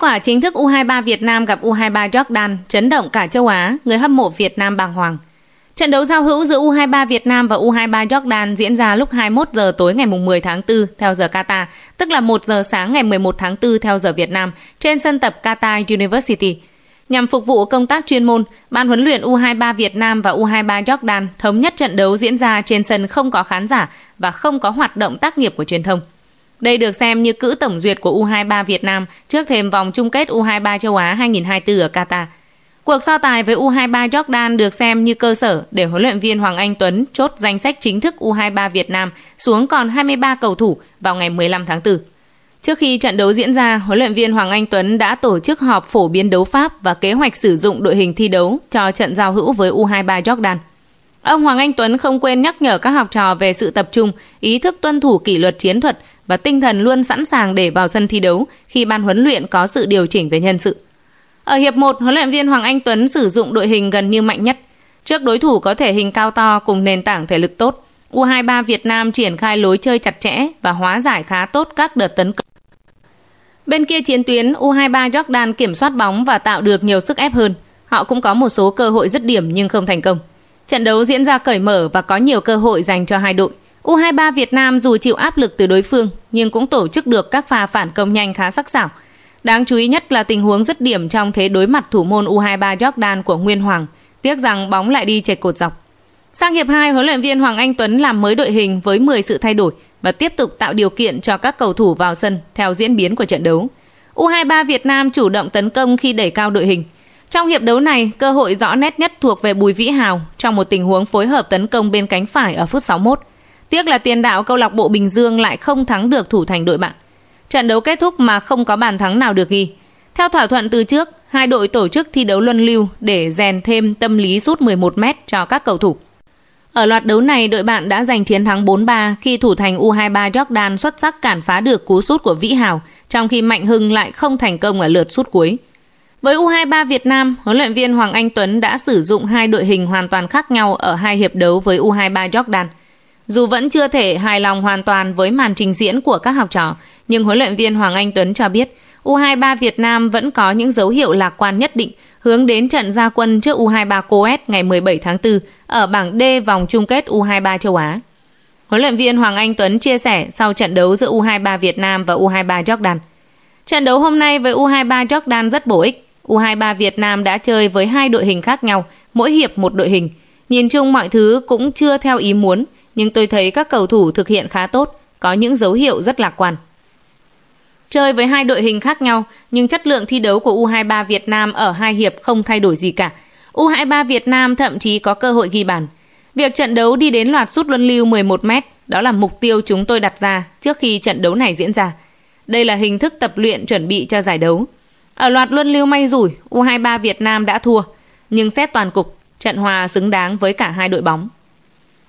quả chính thức U23 Việt Nam gặp U23 Jordan chấn động cả châu Á, người hâm mộ Việt Nam bàng hoàng. Trận đấu giao hữu giữa U23 Việt Nam và U23 Jordan diễn ra lúc 21 giờ tối ngày 10 tháng 4 theo giờ Qatar, tức là 1 giờ sáng ngày 11 tháng 4 theo giờ Việt Nam, trên sân tập Qatar University. Nhằm phục vụ công tác chuyên môn, Ban huấn luyện U23 Việt Nam và U23 Jordan thống nhất trận đấu diễn ra trên sân không có khán giả và không có hoạt động tác nghiệp của truyền thông. Đây được xem như cữ tổng duyệt của U23 Việt Nam trước thềm vòng chung kết U23 châu Á 2024 ở Qatar. Cuộc so tài với U23 Jordan được xem như cơ sở để huấn luyện viên Hoàng Anh Tuấn chốt danh sách chính thức U23 Việt Nam xuống còn 23 cầu thủ vào ngày 15 tháng 4. Trước khi trận đấu diễn ra, huấn luyện viên Hoàng Anh Tuấn đã tổ chức họp phổ biến đấu pháp và kế hoạch sử dụng đội hình thi đấu cho trận giao hữu với U23 Jordan. Ông Hoàng Anh Tuấn không quên nhắc nhở các học trò về sự tập trung, ý thức tuân thủ kỷ luật chiến thuật và tinh thần luôn sẵn sàng để vào sân thi đấu khi ban huấn luyện có sự điều chỉnh về nhân sự. Ở hiệp 1, huấn luyện viên Hoàng Anh Tuấn sử dụng đội hình gần như mạnh nhất. Trước đối thủ có thể hình cao to cùng nền tảng thể lực tốt, U23 Việt Nam triển khai lối chơi chặt chẽ và hóa giải khá tốt các đợt tấn công. Bên kia chiến tuyến, U23 Jordan kiểm soát bóng và tạo được nhiều sức ép hơn. Họ cũng có một số cơ hội dứt điểm nhưng không thành công. Trận đấu diễn ra cởi mở và có nhiều cơ hội dành cho hai đội. U23 Việt Nam dù chịu áp lực từ đối phương nhưng cũng tổ chức được các pha phản công nhanh khá sắc sảo. Đáng chú ý nhất là tình huống dứt điểm trong thế đối mặt thủ môn U23 Jordan của Nguyên Hoàng, tiếc rằng bóng lại đi chệch cột dọc. Sang hiệp 2, huấn luyện viên Hoàng Anh Tuấn làm mới đội hình với 10 sự thay đổi và tiếp tục tạo điều kiện cho các cầu thủ vào sân theo diễn biến của trận đấu. U23 Việt Nam chủ động tấn công khi đẩy cao đội hình. Trong hiệp đấu này, cơ hội rõ nét nhất thuộc về Bùi Vĩ Hào trong một tình huống phối hợp tấn công bên cánh phải ở phút 61. Tiếc là tiền đạo câu lạc bộ Bình Dương lại không thắng được thủ thành đội bạn. Trận đấu kết thúc mà không có bàn thắng nào được ghi. Theo thỏa thuận từ trước, hai đội tổ chức thi đấu luân lưu để rèn thêm tâm lý sút 11 mét cho các cầu thủ. Ở loạt đấu này, đội bạn đã giành chiến thắng 4-3 khi thủ thành U23 Jordan xuất sắc cản phá được cú sút của Vĩ Hào, trong khi Mạnh Hưng lại không thành công ở lượt sút cuối. Với U23 Việt Nam, huấn luyện viên Hoàng Anh Tuấn đã sử dụng hai đội hình hoàn toàn khác nhau ở hai hiệp đấu với U23 Jordan – dù vẫn chưa thể hài lòng hoàn toàn với màn trình diễn của các học trò, nhưng huấn luyện viên Hoàng Anh Tuấn cho biết U23 Việt Nam vẫn có những dấu hiệu lạc quan nhất định hướng đến trận gia quân trước U23 Coet ngày 17 tháng 4 ở bảng D vòng chung kết U23 châu Á. Huấn luyện viên Hoàng Anh Tuấn chia sẻ sau trận đấu giữa U23 Việt Nam và U23 Jordan. Trận đấu hôm nay với U23 Jordan rất bổ ích. U23 Việt Nam đã chơi với hai đội hình khác nhau, mỗi hiệp một đội hình. Nhìn chung mọi thứ cũng chưa theo ý muốn – nhưng tôi thấy các cầu thủ thực hiện khá tốt, có những dấu hiệu rất lạc quan. Chơi với hai đội hình khác nhau, nhưng chất lượng thi đấu của U23 Việt Nam ở hai hiệp không thay đổi gì cả. U23 Việt Nam thậm chí có cơ hội ghi bàn. Việc trận đấu đi đến loạt sút luân lưu 11m, đó là mục tiêu chúng tôi đặt ra trước khi trận đấu này diễn ra. Đây là hình thức tập luyện chuẩn bị cho giải đấu. Ở loạt luân lưu may rủi, U23 Việt Nam đã thua, nhưng xét toàn cục, trận hòa xứng đáng với cả hai đội bóng.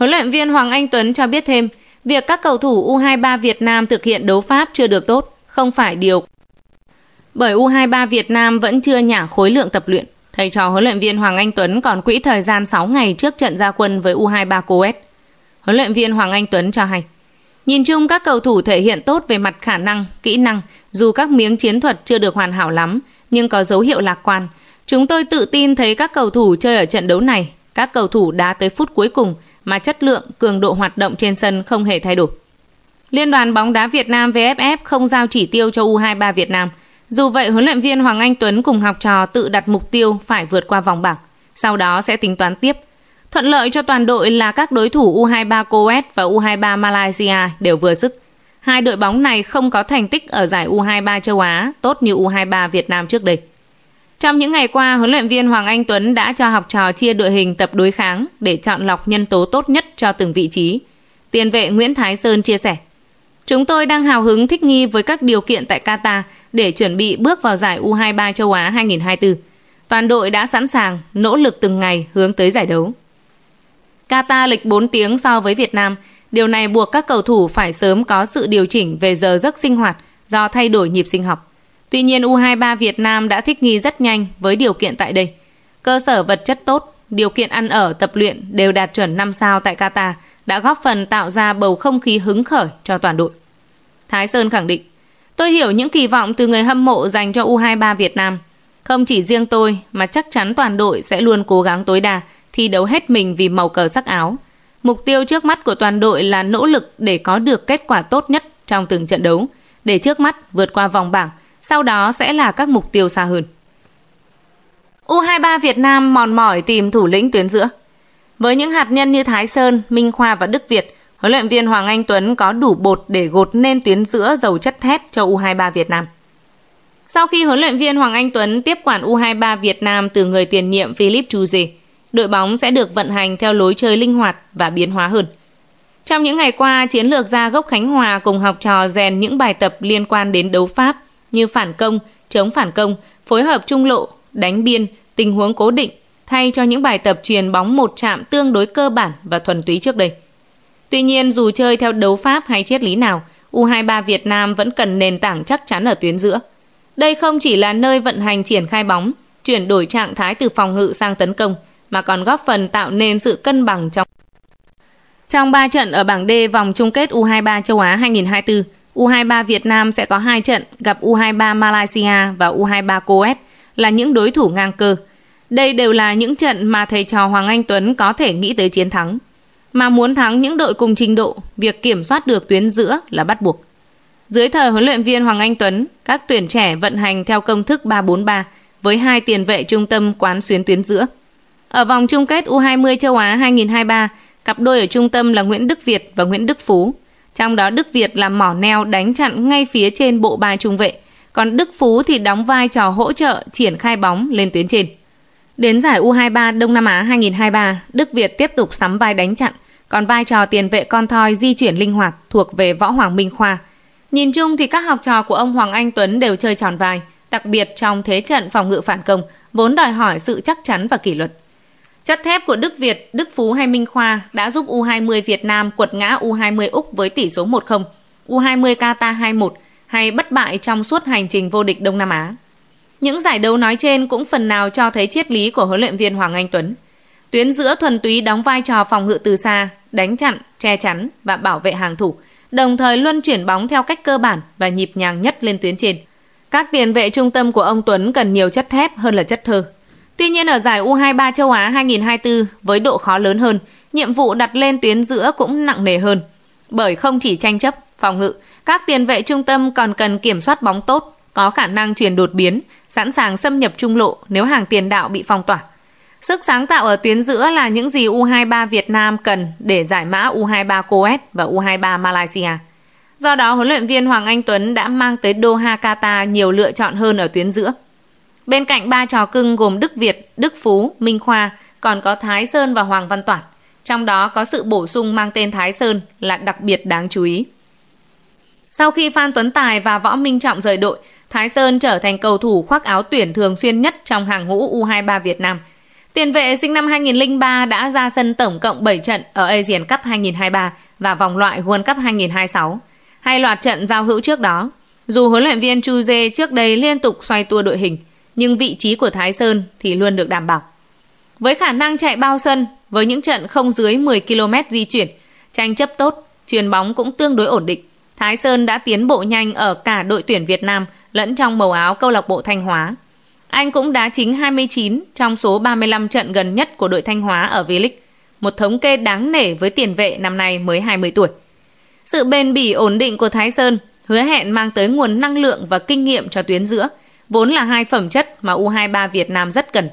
Huấn luyện viên Hoàng Anh Tuấn cho biết thêm, việc các cầu thủ U23 Việt Nam thực hiện đấu pháp chưa được tốt, không phải điều. Bởi U23 Việt Nam vẫn chưa nhả khối lượng tập luyện. Thầy trò huấn luyện viên Hoàng Anh Tuấn còn quỹ thời gian 6 ngày trước trận ra quân với U23 Kuwait. Huấn luyện viên Hoàng Anh Tuấn cho hay, nhìn chung các cầu thủ thể hiện tốt về mặt khả năng, kỹ năng, dù các miếng chiến thuật chưa được hoàn hảo lắm, nhưng có dấu hiệu lạc quan. Chúng tôi tự tin thấy các cầu thủ chơi ở trận đấu này, các cầu thủ đá tới phút cuối cùng – mà chất lượng, cường độ hoạt động trên sân không hề thay đổi. Liên đoàn bóng đá Việt Nam VFF không giao chỉ tiêu cho U23 Việt Nam. Dù vậy, huấn luyện viên Hoàng Anh Tuấn cùng học trò tự đặt mục tiêu phải vượt qua vòng bảng, sau đó sẽ tính toán tiếp. Thuận lợi cho toàn đội là các đối thủ U23 Kuwait và U23 Malaysia đều vừa sức. Hai đội bóng này không có thành tích ở giải U23 châu Á tốt như U23 Việt Nam trước đây. Trong những ngày qua, huấn luyện viên Hoàng Anh Tuấn đã cho học trò chia đội hình tập đối kháng để chọn lọc nhân tố tốt nhất cho từng vị trí. Tiền vệ Nguyễn Thái Sơn chia sẻ, Chúng tôi đang hào hứng thích nghi với các điều kiện tại Qatar để chuẩn bị bước vào giải U23 châu Á 2024. Toàn đội đã sẵn sàng, nỗ lực từng ngày hướng tới giải đấu. Qatar lịch 4 tiếng so với Việt Nam, điều này buộc các cầu thủ phải sớm có sự điều chỉnh về giờ giấc sinh hoạt do thay đổi nhịp sinh học. Tuy nhiên U23 Việt Nam đã thích nghi rất nhanh với điều kiện tại đây. Cơ sở vật chất tốt, điều kiện ăn ở, tập luyện đều đạt chuẩn 5 sao tại Qatar đã góp phần tạo ra bầu không khí hứng khởi cho toàn đội. Thái Sơn khẳng định, tôi hiểu những kỳ vọng từ người hâm mộ dành cho U23 Việt Nam. Không chỉ riêng tôi mà chắc chắn toàn đội sẽ luôn cố gắng tối đa, thi đấu hết mình vì màu cờ sắc áo. Mục tiêu trước mắt của toàn đội là nỗ lực để có được kết quả tốt nhất trong từng trận đấu, để trước mắt vượt qua vòng bảng sau đó sẽ là các mục tiêu xa hơn. U23 Việt Nam mòn mỏi tìm thủ lĩnh tuyến giữa. Với những hạt nhân như Thái Sơn, Minh Khoa và Đức Việt, huấn luyện viên Hoàng Anh Tuấn có đủ bột để gột nên tuyến giữa giàu chất thép cho U23 Việt Nam. Sau khi huấn luyện viên Hoàng Anh Tuấn tiếp quản U23 Việt Nam từ người tiền nhiệm Philip Chuze, đội bóng sẽ được vận hành theo lối chơi linh hoạt và biến hóa hơn. Trong những ngày qua, chiến lược gia gốc Khánh Hòa cùng học trò rèn những bài tập liên quan đến đấu pháp, như phản công, chống phản công, phối hợp trung lộ, đánh biên, tình huống cố định, thay cho những bài tập truyền bóng một chạm tương đối cơ bản và thuần túy trước đây. Tuy nhiên, dù chơi theo đấu pháp hay triết lý nào, U23 Việt Nam vẫn cần nền tảng chắc chắn ở tuyến giữa. Đây không chỉ là nơi vận hành triển khai bóng, chuyển đổi trạng thái từ phòng ngự sang tấn công, mà còn góp phần tạo nên sự cân bằng trong trong 3 trận ở bảng D vòng chung kết U23 châu Á 2024, U23 Việt Nam sẽ có hai trận gặp U23 Malaysia và U23 Coes là những đối thủ ngang cơ. Đây đều là những trận mà thầy trò Hoàng Anh Tuấn có thể nghĩ tới chiến thắng. Mà muốn thắng những đội cùng trình độ, việc kiểm soát được tuyến giữa là bắt buộc. Dưới thời huấn luyện viên Hoàng Anh Tuấn, các tuyển trẻ vận hành theo công thức 343 với hai tiền vệ trung tâm quán xuyến tuyến giữa. Ở vòng chung kết U20 châu Á 2023, cặp đôi ở trung tâm là Nguyễn Đức Việt và Nguyễn Đức Phú – trong đó Đức Việt làm mỏ neo đánh chặn ngay phía trên bộ ba trung vệ, còn Đức Phú thì đóng vai trò hỗ trợ triển khai bóng lên tuyến trên. Đến giải U23 Đông Nam Á 2023, Đức Việt tiếp tục sắm vai đánh chặn, còn vai trò tiền vệ con thoi di chuyển linh hoạt thuộc về Võ Hoàng Minh Khoa. Nhìn chung thì các học trò của ông Hoàng Anh Tuấn đều chơi tròn vai, đặc biệt trong thế trận phòng ngự phản công, vốn đòi hỏi sự chắc chắn và kỷ luật. Chất thép của Đức Việt, Đức Phú hay Minh Khoa đã giúp U20 Việt Nam quật ngã U20 Úc với tỷ số 1-0, U20 Qatar 2-1 hay bất bại trong suốt hành trình vô địch Đông Nam Á. Những giải đấu nói trên cũng phần nào cho thấy triết lý của huấn luyện viên Hoàng Anh Tuấn. Tuyến giữa thuần túy đóng vai trò phòng ngự từ xa, đánh chặn, che chắn và bảo vệ hàng thủ, đồng thời luân chuyển bóng theo cách cơ bản và nhịp nhàng nhất lên tuyến trên. Các tiền vệ trung tâm của ông Tuấn cần nhiều chất thép hơn là chất thơ, Tuy nhiên ở giải U23 châu Á 2024 với độ khó lớn hơn, nhiệm vụ đặt lên tuyến giữa cũng nặng nề hơn. Bởi không chỉ tranh chấp, phòng ngự, các tiền vệ trung tâm còn cần kiểm soát bóng tốt, có khả năng chuyển đột biến, sẵn sàng xâm nhập trung lộ nếu hàng tiền đạo bị phong tỏa. Sức sáng tạo ở tuyến giữa là những gì U23 Việt Nam cần để giải mã U23 Coet và U23 Malaysia. Do đó, huấn luyện viên Hoàng Anh Tuấn đã mang tới Doha Qatar nhiều lựa chọn hơn ở tuyến giữa. Bên cạnh ba trò cưng gồm Đức Việt, Đức Phú, Minh Khoa, còn có Thái Sơn và Hoàng Văn Toản. Trong đó có sự bổ sung mang tên Thái Sơn là đặc biệt đáng chú ý. Sau khi Phan Tuấn Tài và Võ Minh Trọng rời đội, Thái Sơn trở thành cầu thủ khoác áo tuyển thường xuyên nhất trong hàng ngũ U23 Việt Nam. Tiền vệ sinh năm 2003 đã ra sân tổng cộng 7 trận ở Asian Cup 2023 và vòng loại World Cup 2026, hai loạt trận giao hữu trước đó. Dù huấn luyện viên Chu Dê trước đây liên tục xoay tua đội hình, nhưng vị trí của Thái Sơn thì luôn được đảm bảo. Với khả năng chạy bao sân, với những trận không dưới 10 km di chuyển, tranh chấp tốt, truyền bóng cũng tương đối ổn định. Thái Sơn đã tiến bộ nhanh ở cả đội tuyển Việt Nam lẫn trong màu áo câu lạc bộ Thanh Hóa. Anh cũng đá chính 29 trong số 35 trận gần nhất của đội Thanh Hóa ở V-League, một thống kê đáng nể với tiền vệ năm nay mới 20 tuổi. Sự bền bỉ ổn định của Thái Sơn hứa hẹn mang tới nguồn năng lượng và kinh nghiệm cho tuyến giữa – vốn là hai phẩm chất mà U23 Việt Nam rất cần.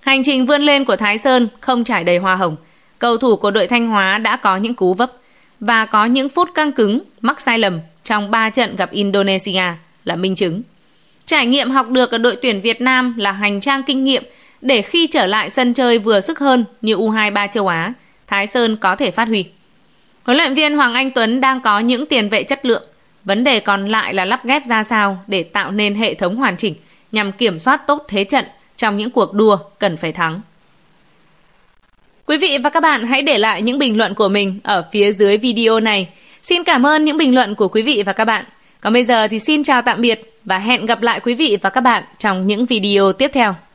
Hành trình vươn lên của Thái Sơn không trải đầy hoa hồng. Cầu thủ của đội Thanh Hóa đã có những cú vấp và có những phút căng cứng, mắc sai lầm trong 3 trận gặp Indonesia là minh chứng. Trải nghiệm học được ở đội tuyển Việt Nam là hành trang kinh nghiệm để khi trở lại sân chơi vừa sức hơn như U23 châu Á, Thái Sơn có thể phát huy. Huấn luyện viên Hoàng Anh Tuấn đang có những tiền vệ chất lượng Vấn đề còn lại là lắp ghép ra sao để tạo nên hệ thống hoàn chỉnh nhằm kiểm soát tốt thế trận trong những cuộc đua cần phải thắng. Quý vị và các bạn hãy để lại những bình luận của mình ở phía dưới video này. Xin cảm ơn những bình luận của quý vị và các bạn. Còn bây giờ thì xin chào tạm biệt và hẹn gặp lại quý vị và các bạn trong những video tiếp theo.